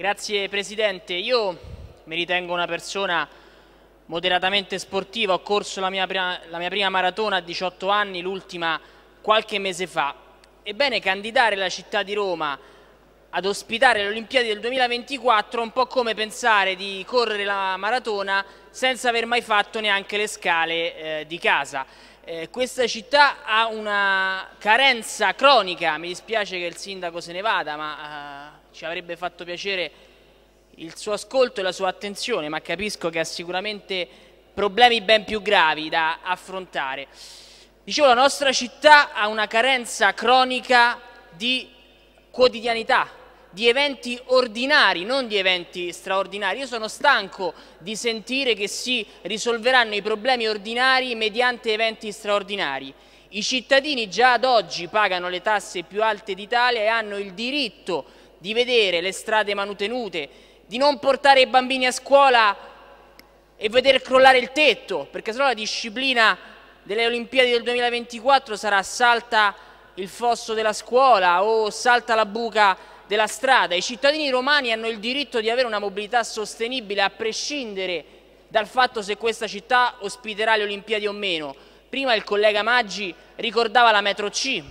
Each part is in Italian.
Grazie Presidente, io mi ritengo una persona moderatamente sportiva, ho corso la mia prima, la mia prima maratona a 18 anni, l'ultima qualche mese fa. Ebbene, candidare la città di Roma ad ospitare le Olimpiadi del 2024 è un po' come pensare di correre la maratona senza aver mai fatto neanche le scale eh, di casa. Eh, questa città ha una carenza cronica, mi dispiace che il sindaco se ne vada, ma eh, ci avrebbe fatto piacere il suo ascolto e la sua attenzione, ma capisco che ha sicuramente problemi ben più gravi da affrontare. Dicevo, la nostra città ha una carenza cronica di quotidianità, di eventi ordinari, non di eventi straordinari. Io sono stanco di sentire che si risolveranno i problemi ordinari mediante eventi straordinari. I cittadini già ad oggi pagano le tasse più alte d'Italia e hanno il diritto di vedere le strade manutenute, di non portare i bambini a scuola e vedere crollare il tetto, perché sennò la disciplina delle Olimpiadi del 2024 sarà salta il fosso della scuola o salta la buca della strada. I cittadini romani hanno il diritto di avere una mobilità sostenibile a prescindere dal fatto se questa città ospiterà le Olimpiadi o meno. Prima il collega Maggi ricordava la metro C,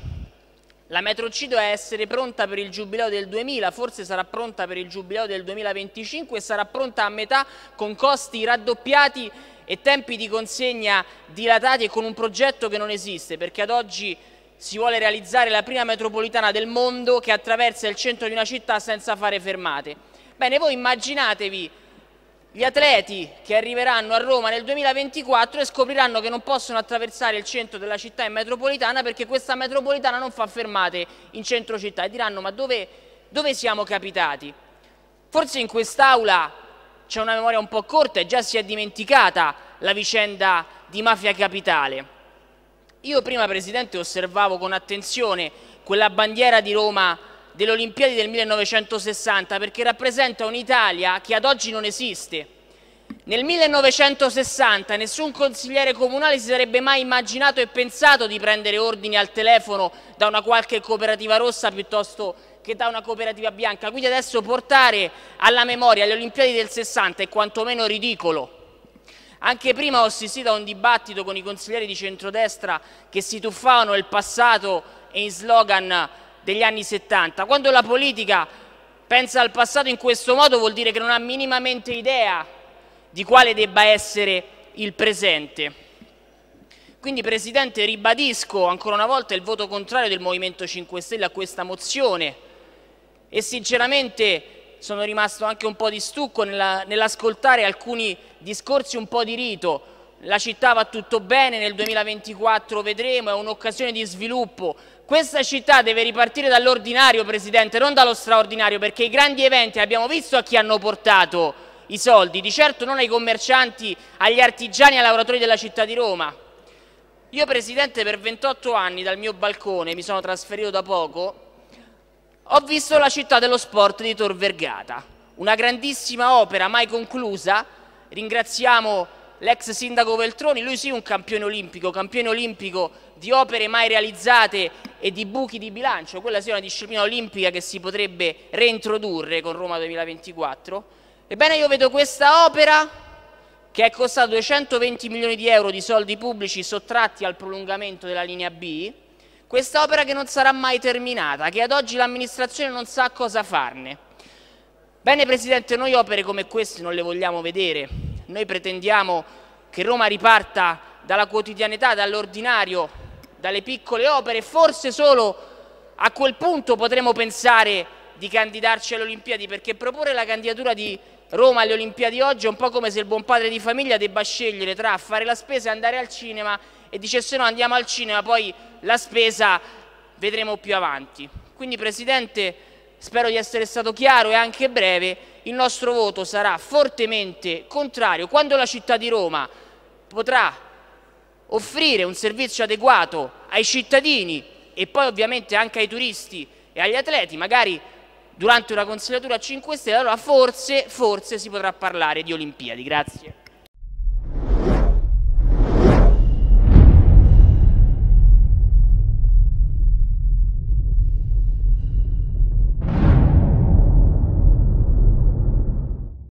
la metro Metrocito è essere pronta per il giubileo del 2000, forse sarà pronta per il giubileo del 2025 e sarà pronta a metà con costi raddoppiati e tempi di consegna dilatati e con un progetto che non esiste perché ad oggi si vuole realizzare la prima metropolitana del mondo che attraversa il centro di una città senza fare fermate. Bene, voi immaginatevi gli atleti che arriveranno a Roma nel 2024 e scopriranno che non possono attraversare il centro della città in metropolitana perché questa metropolitana non fa fermate in centro città e diranno ma dove, dove siamo capitati? Forse in quest'aula c'è una memoria un po' corta e già si è dimenticata la vicenda di Mafia Capitale. Io prima, Presidente, osservavo con attenzione quella bandiera di Roma delle Olimpiadi del 1960 perché rappresenta un'Italia che ad oggi non esiste. Nel 1960 nessun consigliere comunale si sarebbe mai immaginato e pensato di prendere ordini al telefono da una qualche cooperativa rossa piuttosto che da una cooperativa bianca. Quindi adesso portare alla memoria le Olimpiadi del 60 è quantomeno ridicolo. Anche prima ho assistito a un dibattito con i consiglieri di centrodestra che si tuffavano il passato e in slogan degli anni 70. Quando la politica pensa al passato in questo modo vuol dire che non ha minimamente idea di quale debba essere il presente. Quindi Presidente ribadisco ancora una volta il voto contrario del Movimento 5 Stelle a questa mozione e sinceramente sono rimasto anche un po' di stucco nell'ascoltare alcuni discorsi un po' di rito la città va tutto bene, nel 2024 vedremo, è un'occasione di sviluppo. Questa città deve ripartire dall'ordinario, Presidente, non dallo straordinario, perché i grandi eventi abbiamo visto a chi hanno portato i soldi, di certo non ai commercianti, agli artigiani e ai lavoratori della città di Roma. Io, Presidente, per 28 anni dal mio balcone, mi sono trasferito da poco, ho visto la città dello sport di Tor Vergata, una grandissima opera mai conclusa, ringraziamo l'ex sindaco Veltroni, lui sì un campione olimpico, campione olimpico di opere mai realizzate e di buchi di bilancio, quella sia una disciplina olimpica che si potrebbe reintrodurre con Roma 2024. Ebbene io vedo questa opera che è costata 220 milioni di euro di soldi pubblici sottratti al prolungamento della linea B, questa opera che non sarà mai terminata, che ad oggi l'amministrazione non sa cosa farne. Bene Presidente, noi opere come queste non le vogliamo vedere, noi pretendiamo che Roma riparta dalla quotidianità, dall'ordinario, dalle piccole opere, forse solo a quel punto potremo pensare di candidarci alle Olimpiadi, perché proporre la candidatura di Roma alle Olimpiadi oggi è un po' come se il buon padre di famiglia debba scegliere tra fare la spesa e andare al cinema e dice se no andiamo al cinema, poi la spesa vedremo più avanti. Quindi Presidente, spero di essere stato chiaro e anche breve il nostro voto sarà fortemente contrario. Quando la città di Roma potrà offrire un servizio adeguato ai cittadini e poi ovviamente anche ai turisti e agli atleti, magari durante una consigliatura a 5 Stelle, allora forse, forse si potrà parlare di Olimpiadi. Grazie.